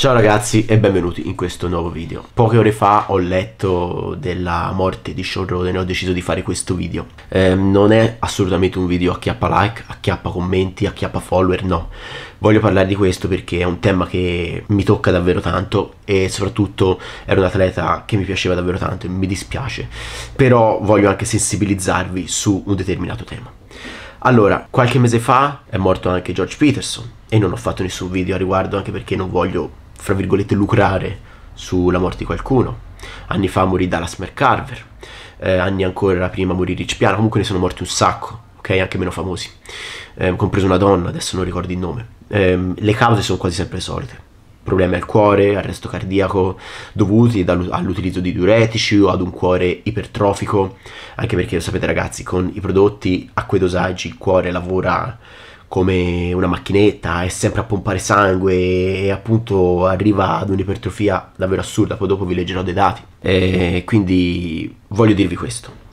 Ciao ragazzi e benvenuti in questo nuovo video. Poche ore fa ho letto della morte di Sean Roden e ho deciso di fare questo video. Eh, non è assolutamente un video acchiappa like, acchiappa commenti, acchiappa follower, no. Voglio parlare di questo perché è un tema che mi tocca davvero tanto e soprattutto era un atleta che mi piaceva davvero tanto e mi dispiace. Però voglio anche sensibilizzarvi su un determinato tema. Allora, qualche mese fa è morto anche George Peterson e non ho fatto nessun video a riguardo anche perché non voglio fra virgolette, lucrare sulla morte di qualcuno. Anni fa morì Dallas McCarver, eh, anni ancora prima morì Rich Piano, comunque ne sono morti un sacco, ok? Anche meno famosi, eh, compreso una donna, adesso non ricordo il nome. Eh, le cause sono quasi sempre solite. Problemi al cuore, arresto cardiaco dovuti all'utilizzo di diuretici o ad un cuore ipertrofico, anche perché lo sapete ragazzi, con i prodotti a quei dosaggi il cuore lavora come una macchinetta, è sempre a pompare sangue e appunto arriva ad un'ipertrofia davvero assurda, poi dopo vi leggerò dei dati. E quindi voglio dirvi questo.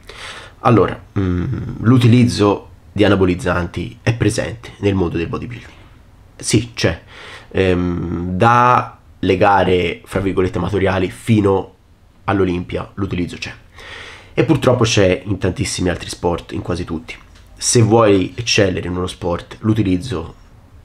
Allora, mh, mm, l'utilizzo di anabolizzanti è presente nel mondo del bodybuilding. Sì, c'è. Ehm, le gare, fra virgolette, amatoriali fino all'Olimpia l'utilizzo c'è. E purtroppo c'è in tantissimi altri sport, in quasi tutti se vuoi eccellere in uno sport, l'utilizzo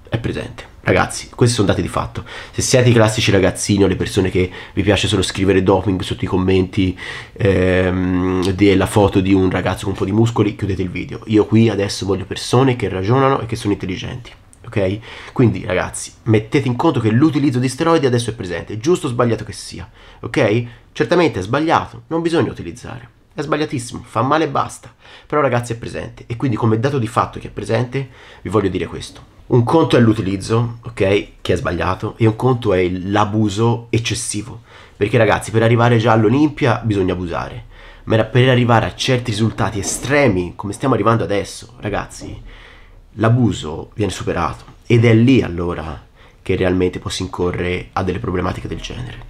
è presente. Ragazzi, questi sono dati di fatto. Se siete i classici ragazzini o le persone che vi piace solo scrivere doping sotto i commenti ehm, della foto di un ragazzo con un po' di muscoli, chiudete il video. Io qui adesso voglio persone che ragionano e che sono intelligenti. Ok? Quindi ragazzi, mettete in conto che l'utilizzo di steroidi adesso è presente, giusto o sbagliato che sia. Ok? Certamente è sbagliato, non bisogna utilizzare. È sbagliatissimo, fa male e basta. Però ragazzi è presente e quindi come dato di fatto che è presente vi voglio dire questo. Un conto è l'utilizzo, ok, che è sbagliato, e un conto è l'abuso eccessivo. Perché ragazzi, per arrivare già all'Olimpia bisogna abusare. Ma per arrivare a certi risultati estremi, come stiamo arrivando adesso, ragazzi, l'abuso viene superato. Ed è lì allora che realmente può si incorre a delle problematiche del genere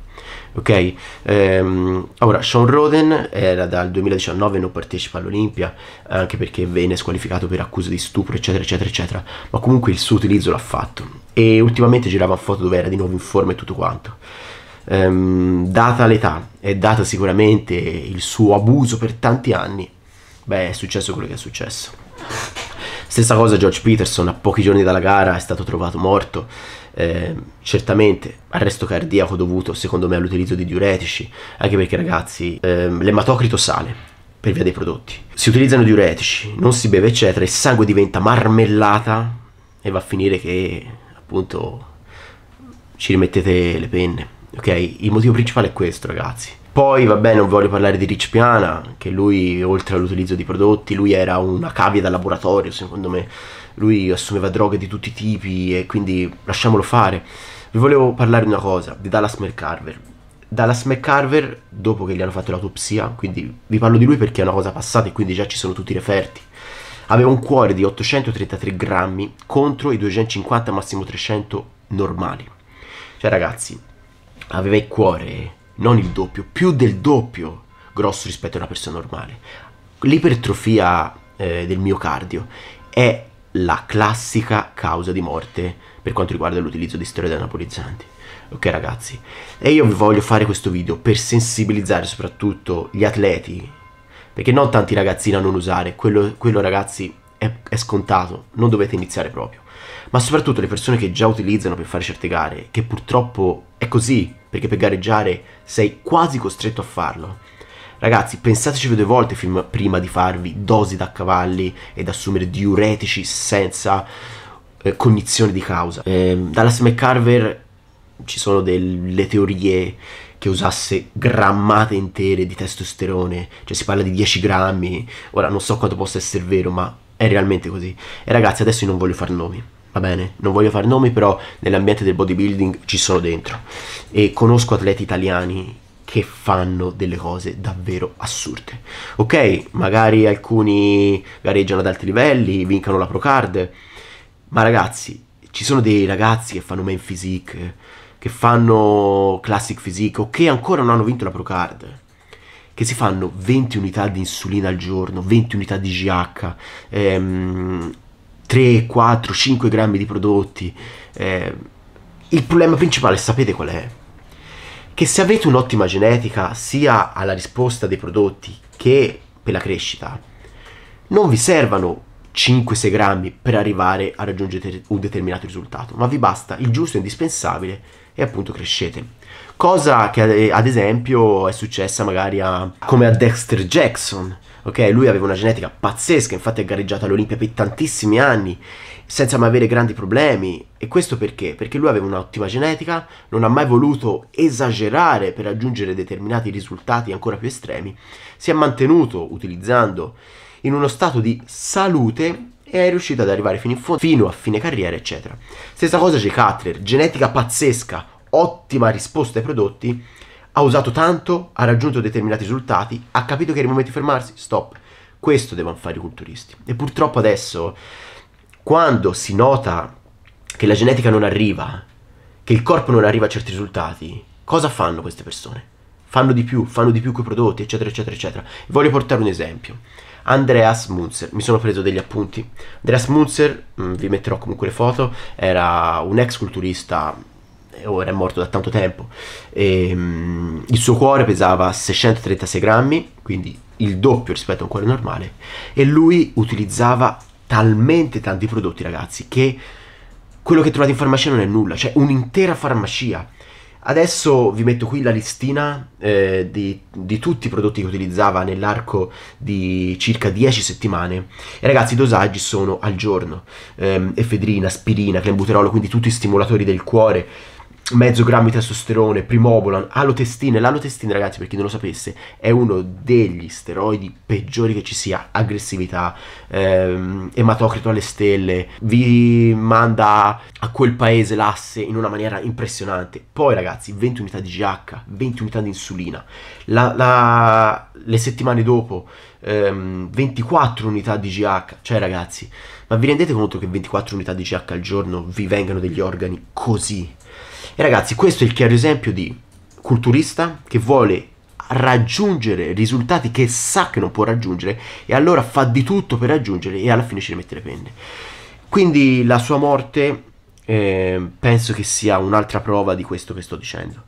ok? Ehm, ora, Sean Roden era dal 2019 non partecipa all'Olimpia, anche perché venne squalificato per accuse di stupro, eccetera, eccetera, eccetera, ma comunque il suo utilizzo l'ha fatto. E ultimamente girava foto dove era di nuovo in forma e tutto quanto. Ehm, data l'età e data sicuramente il suo abuso per tanti anni, beh, è successo quello che è successo. Stessa cosa George Peterson, a pochi giorni dalla gara è stato trovato morto eh, certamente arresto cardiaco dovuto secondo me all'utilizzo di diuretici, anche perché ragazzi ehm, l'ematocrito sale per via dei prodotti. Si utilizzano diuretici, non si beve eccetera, il sangue diventa marmellata e va a finire che appunto ci rimettete le penne. Ok, il motivo principale è questo, ragazzi. Poi, vabbè, non voglio parlare di Rich Piana, che lui, oltre all'utilizzo di prodotti, lui era una cavia da laboratorio, secondo me. Lui assumeva droghe di tutti i tipi e quindi lasciamolo fare. Vi volevo parlare di una cosa, di Dallas McCarver. Dallas McCarver, dopo che gli hanno fatto l'autopsia, quindi vi parlo di lui perché è una cosa passata e quindi già ci sono tutti i referti. Aveva un cuore di 833 grammi contro i 250 massimo 300 normali. Cioè ragazzi, aveva il cuore non il doppio, più del doppio grosso rispetto a una persona normale. L'ipertrofia eh, del miocardio è la classica causa di morte per quanto riguarda l'utilizzo di steroidi anabolizzanti. Ok ragazzi, e io vi voglio fare questo video per sensibilizzare soprattutto gli atleti, perché non tanti ragazzini a non usare, quello, quello ragazzi è, è scontato, non dovete iniziare proprio, ma soprattutto le persone che già utilizzano per fare certe gare, che purtroppo è così, perché per gareggiare sei quasi costretto a farlo. Ragazzi, pensateci due volte prima di farvi dosi da cavalli ed assumere diuretici senza eh, cognizione di causa. Eh, Dallas Carver ci sono delle teorie che usasse grammate intere di testosterone, cioè si parla di 10 grammi, ora non so quanto possa essere vero, ma è realmente così. E ragazzi, adesso io non voglio far nomi va bene, non voglio fare nomi, però nell'ambiente del bodybuilding ci sono dentro e conosco atleti italiani che fanno delle cose davvero assurde. Ok, magari alcuni gareggiano ad alti livelli, vincano la Procard, ma ragazzi, ci sono dei ragazzi che fanno main physique, che fanno classic physique o che ancora non hanno vinto la Procard, che si fanno 20 unità di insulina al giorno, 20 unità di GH, ehm, 3, 4, 5 grammi di prodotti. Eh, il problema principale sapete qual è? Che se avete un'ottima genetica sia alla risposta dei prodotti che per la crescita, non vi servono 5-6 grammi per arrivare a raggiungere un determinato risultato, ma vi basta il giusto e indispensabile e appunto crescete. Cosa che eh, ad esempio è successa magari a, come a Dexter Jackson, ok? Lui aveva una genetica pazzesca, infatti ha gareggiato all'Olimpia per tantissimi anni senza mai avere grandi problemi. E questo perché? Perché lui aveva un'ottima genetica, non ha mai voluto esagerare per raggiungere determinati risultati ancora più estremi, si è mantenuto utilizzando in uno stato di salute e è riuscito ad arrivare fino, in fondo, fino a fine carriera, eccetera. Stessa cosa c'è Cutler, genetica pazzesca, ottima risposta ai prodotti, ha usato tanto, ha raggiunto determinati risultati, ha capito che era il momento di fermarsi, stop. Questo devono fare i culturisti. E purtroppo adesso, quando si nota che la genetica non arriva, che il corpo non arriva a certi risultati, cosa fanno queste persone? fanno di più, fanno di più quei prodotti, eccetera, eccetera, eccetera. Voglio portare un esempio. Andreas Munzer, mi sono preso degli appunti. Andreas Munzer, mm, vi metterò comunque le foto, era un ex culturista, ora è morto da tanto tempo. E, ehm, il suo cuore pesava 636 grammi, quindi il doppio rispetto a un cuore normale, e lui utilizzava talmente tanti prodotti, ragazzi, che quello che trovate in farmacia non è nulla, cioè un'intera farmacia Adesso vi metto qui la listina eh, di, di, tutti i prodotti che utilizzava nell'arco di circa 10 settimane. E ragazzi, i dosaggi sono al giorno: ehm, efedrina, aspirina, clenbuterolo, quindi tutti i stimolatori del cuore, mezzo grammo di testosterone, primobolan, alotestina. L'alotestina, ragazzi, per chi non lo sapesse, è uno degli steroidi peggiori che ci sia. Aggressività, ehm, ematocrito alle stelle, vi manda a quel paese l'asse in una maniera impressionante. Poi, ragazzi, 20 unità di GH, 20 unità di insulina. La, la, le settimane dopo, ehm, 24 unità di GH. Cioè, ragazzi, ma vi rendete conto che 24 unità di GH al giorno vi vengano degli organi così? E ragazzi, questo è il chiaro esempio di culturista che vuole raggiungere risultati che sa che non può raggiungere e allora fa di tutto per raggiungerli e alla fine ci rimette le penne. Quindi la sua morte eh, penso che sia un'altra prova di questo che sto dicendo.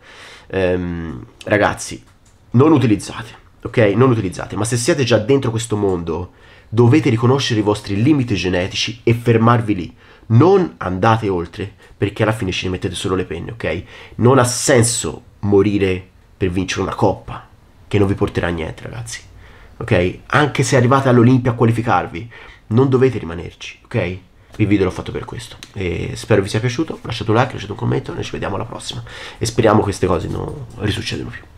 Ehm, ragazzi, non utilizzate, ok? Non utilizzate, ma se siete già dentro questo mondo dovete riconoscere i vostri limiti genetici e fermarvi lì. Non andate oltre, perché alla fine ci mettete solo le penne, ok? Non ha senso morire per vincere una coppa, che non vi porterà a niente, ragazzi. Ok? Anche se arrivate all'Olimpia a qualificarvi, non dovete rimanerci, ok? Il video l'ho fatto per questo. E spero vi sia piaciuto. Lasciate un like, lasciate un commento. Noi ci vediamo alla prossima. E speriamo queste cose non risuccedano più.